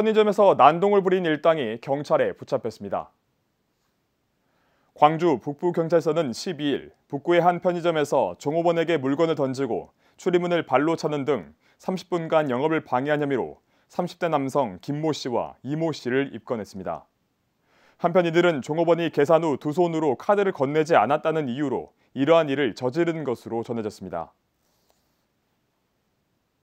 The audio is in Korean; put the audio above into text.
편의점에서 난동을 부린 일당이 경찰에 붙잡혔습니다. 광주 북부경찰서는 12일 북구의 한 편의점에서 종업원에게 물건을 던지고 출입문을 발로 차는 등 30분간 영업을 방해한 혐의로 30대 남성 김모 씨와 이모 씨를 입건했습니다. 한편 이들은 종업원이 계산 후 두 손으로 카드를 건네지 않았다는 이유로 이러한 일을 저지른 것으로 전해졌습니다.